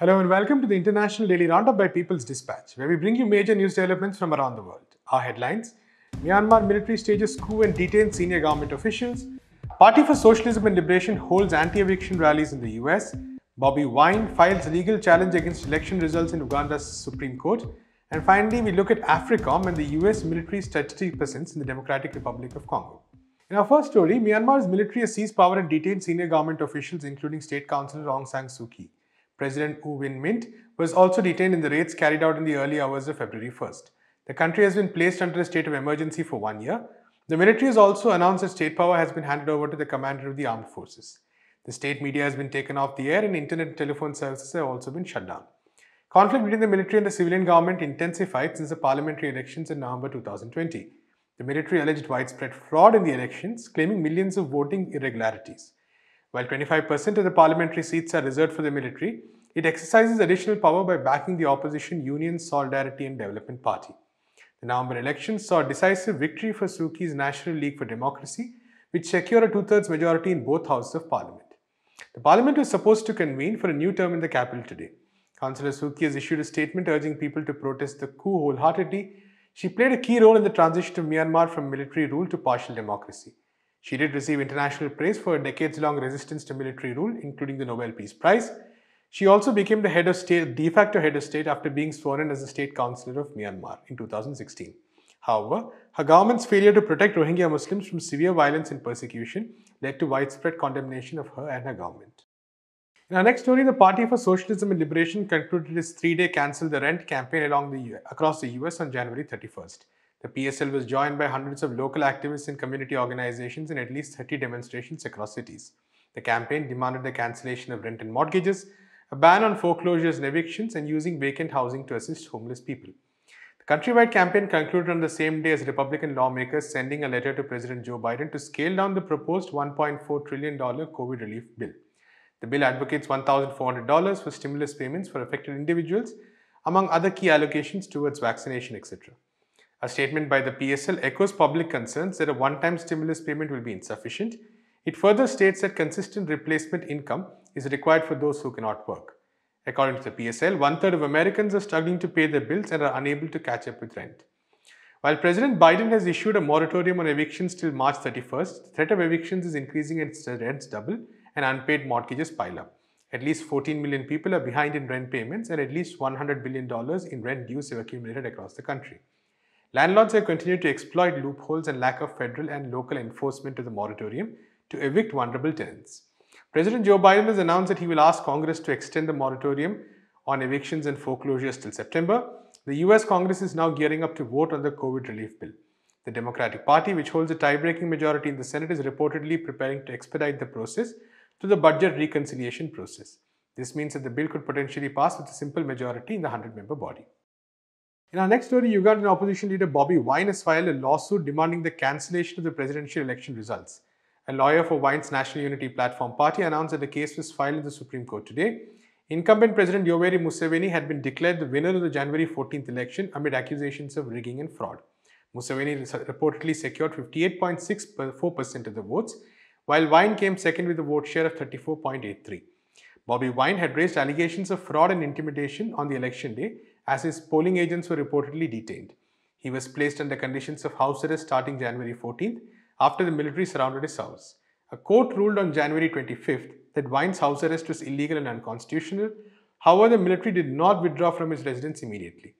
Hello and welcome to the International Daily Roundup by People's Dispatch, where we bring you major news developments from around the world. Our headlines Myanmar military stages coup and detains senior government officials. Party for Socialism and Liberation holds anti eviction rallies in the US. Bobby Wine files legal challenge against election results in Uganda's Supreme Court. And finally, we look at AFRICOM and the US military strategic presence in the Democratic Republic of Congo. In our first story, Myanmar's military has seized power and detained senior government officials, including State Councillor Aung San Suu Kyi. President Wu Win Mint, was also detained in the raids carried out in the early hours of February 1st. The country has been placed under a state of emergency for one year. The military has also announced that state power has been handed over to the commander of the armed forces. The state media has been taken off the air and internet and telephone services have also been shut down. Conflict between the military and the civilian government intensified since the parliamentary elections in November 2020. The military alleged widespread fraud in the elections, claiming millions of voting irregularities. While 25% of the parliamentary seats are reserved for the military, it exercises additional power by backing the opposition Union Solidarity and Development Party. The November elections saw a decisive victory for Suki's National League for Democracy, which secured a two-thirds majority in both houses of parliament. The parliament was supposed to convene for a new term in the capital today. Councillor Suki has issued a statement urging people to protest the coup wholeheartedly. She played a key role in the transition of Myanmar from military rule to partial democracy. She did receive international praise for her decades-long resistance to military rule, including the Nobel Peace Prize. She also became the head of state, de facto head of state after being sworn in as the state councillor of Myanmar in 2016. However, her government's failure to protect Rohingya Muslims from severe violence and persecution led to widespread condemnation of her and her government. In our next story, the Party for Socialism and Liberation concluded its three-day Cancel the Rent campaign along the, across the US on January 31st. The PSL was joined by hundreds of local activists and community organizations in at least 30 demonstrations across cities. The campaign demanded the cancellation of rent and mortgages, a ban on foreclosures and evictions, and using vacant housing to assist homeless people. The countrywide campaign concluded on the same day as Republican lawmakers sending a letter to President Joe Biden to scale down the proposed $1.4 trillion COVID relief bill. The bill advocates $1,400 for stimulus payments for affected individuals, among other key allocations towards vaccination, etc. A statement by the PSL echoes public concerns that a one-time stimulus payment will be insufficient. It further states that consistent replacement income is required for those who cannot work. According to the PSL, one-third of Americans are struggling to pay their bills and are unable to catch up with rent. While President Biden has issued a moratorium on evictions till March 31st, the threat of evictions is increasing as rents double and unpaid mortgages pile up. At least 14 million people are behind in rent payments and at least $100 billion in rent dues have accumulated across the country. Landlords have continued to exploit loopholes and lack of federal and local enforcement of the moratorium to evict vulnerable tenants. President Joe Biden has announced that he will ask Congress to extend the moratorium on evictions and foreclosures till September. The US Congress is now gearing up to vote on the COVID relief bill. The Democratic Party, which holds a tie-breaking majority in the Senate, is reportedly preparing to expedite the process to the budget reconciliation process. This means that the bill could potentially pass with a simple majority in the 100-member body. In our next story, Ugandan opposition leader Bobby Wine has filed a lawsuit demanding the cancellation of the presidential election results. A lawyer for Wine's National Unity Platform Party announced that the case was filed in the Supreme Court today. Incumbent President Yoweri Museveni had been declared the winner of the January 14th election amid accusations of rigging and fraud. Museveni reportedly secured 58.64% of the votes, while Wine came second with a vote share of 34.83. Bobby Wine had raised allegations of fraud and intimidation on the election day, as his polling agents were reportedly detained. He was placed under conditions of house arrest starting January 14th after the military surrounded his house. A court ruled on January 25th that Wine's house arrest was illegal and unconstitutional. However, the military did not withdraw from his residence immediately.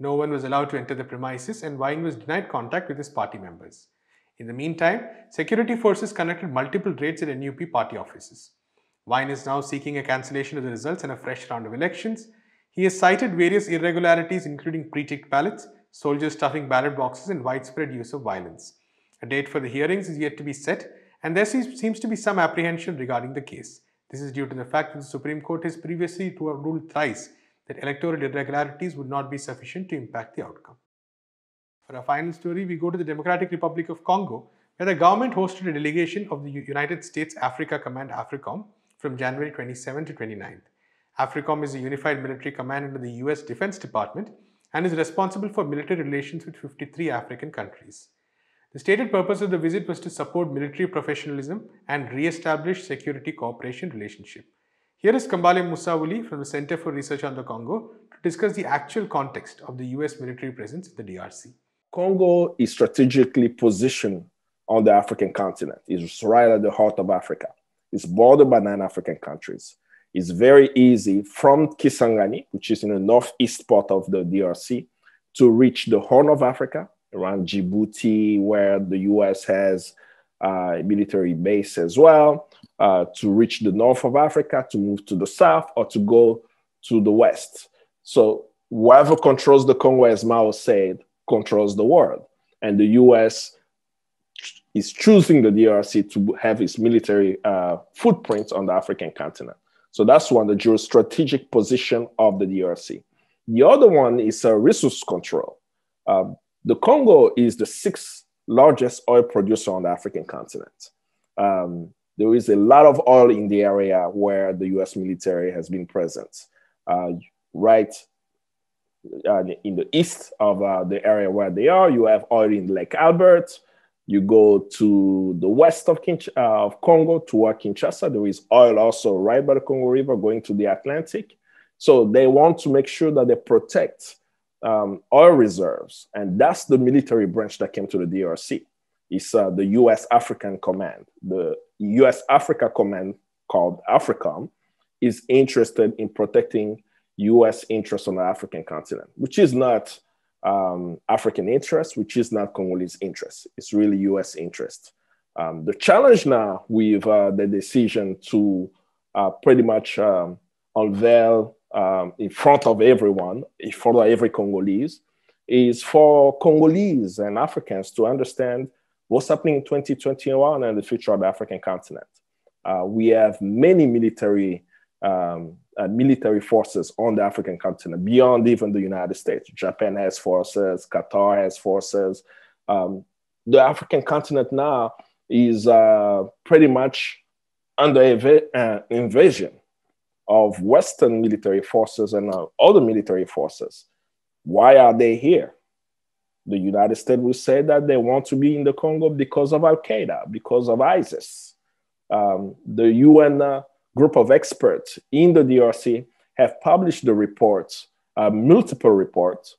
No one was allowed to enter the premises and Wine was denied contact with his party members. In the meantime, security forces conducted multiple raids at NUP party offices. Wine is now seeking a cancellation of the results and a fresh round of elections. He has cited various irregularities including pre-ticked ballots, soldiers stuffing ballot boxes and widespread use of violence. A date for the hearings is yet to be set and there seems to be some apprehension regarding the case. This is due to the fact that the Supreme Court has previously ruled thrice that electoral irregularities would not be sufficient to impact the outcome. For our final story, we go to the Democratic Republic of Congo, where the government hosted a delegation of the United States Africa Command AFRICOM from January 27 to 29. AFRICOM is a unified military command under the US Defense Department and is responsible for military relations with 53 African countries. The stated purpose of the visit was to support military professionalism and re-establish security cooperation relationship. Here is Kambale Musawuli from the Center for Research on the Congo to discuss the actual context of the US military presence in the DRC. Congo is strategically positioned on the African continent. It's right at the heart of Africa. It's bordered by nine African countries. It's very easy from Kisangani, which is in the northeast part of the DRC, to reach the Horn of Africa around Djibouti, where the US has a uh, military base as well, uh, to reach the north of Africa, to move to the south, or to go to the west. So, whoever controls the Congo, as Mao said, controls the world. And the US is choosing the DRC to have its military uh, footprint on the African continent. So that's one, the geostrategic position of the DRC. The other one is uh, resource control. Um, the Congo is the sixth largest oil producer on the African continent. Um, there is a lot of oil in the area where the US military has been present. Uh, right uh, in the east of uh, the area where they are, you have oil in Lake Albert, you go to the west of, Kinch- uh, of Congo toward Kinshasa. There is oil also right by the Congo River going to the Atlantic. So they want to make sure that they protect um, oil reserves. And that's the military branch that came to the DRC. It's uh, the US African Command. The US Africa Command, called AFRICOM, is interested in protecting US interests on the African continent, which is not um, African interest, which is not Congolese interest. It's really US interest. Um, the challenge now with uh, the decision to uh, pretty much um, unveil um, in front of everyone, in front of every Congolese, is for Congolese and Africans to understand what's happening in 2021 and the future of the African continent. Uh, we have many military um, uh, military forces on the African continent, beyond even the United States. Japan has forces, Qatar has forces. Um, the African continent now is uh, pretty much under uh, invasion of Western military forces and uh, other military forces. Why are they here? The United States will say that they want to be in the Congo because of Al Qaeda, because of ISIS. Um, the UN uh, group of experts in the DRC have published the reports, uh, multiple reports,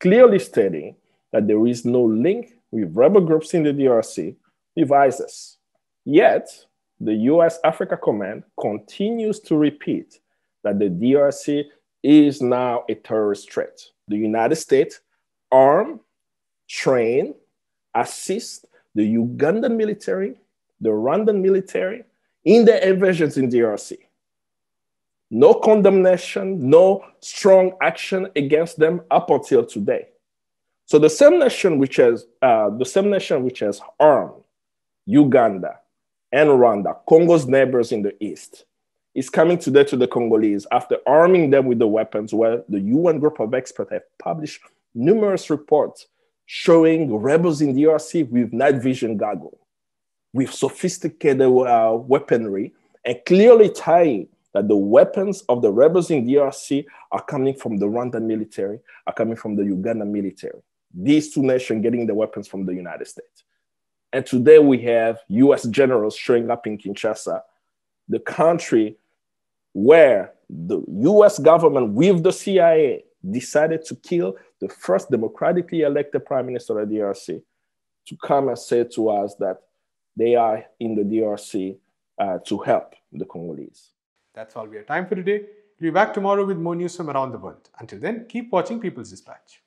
clearly stating that there is no link with rebel groups in the DRC with ISIS. Yet, the US Africa Command continues to repeat that the DRC is now a terrorist threat. The United States arm, train, assist the Ugandan military, the Rwandan military, in the invasions in DRC. No condemnation, no strong action against them up until today. So the same nation which has uh, the same nation which has armed Uganda and Rwanda, Congo's neighbors in the east, is coming today to the Congolese after arming them with the weapons. Where the UN group of experts have published numerous reports showing rebels in DRC with night vision goggles with sophisticated uh, weaponry and clearly tying that the weapons of the rebels in DRC are coming from the Rwandan military, are coming from the Uganda military. These two nations getting the weapons from the United States. And today we have US generals showing up in Kinshasa, the country where the US government with the CIA decided to kill the first democratically elected prime minister of the DRC to come and say to us that they are in the DRC uh, to help the Congolese. That's all we have time for today. We'll be back tomorrow with more news from around the world. Until then, keep watching People's Dispatch.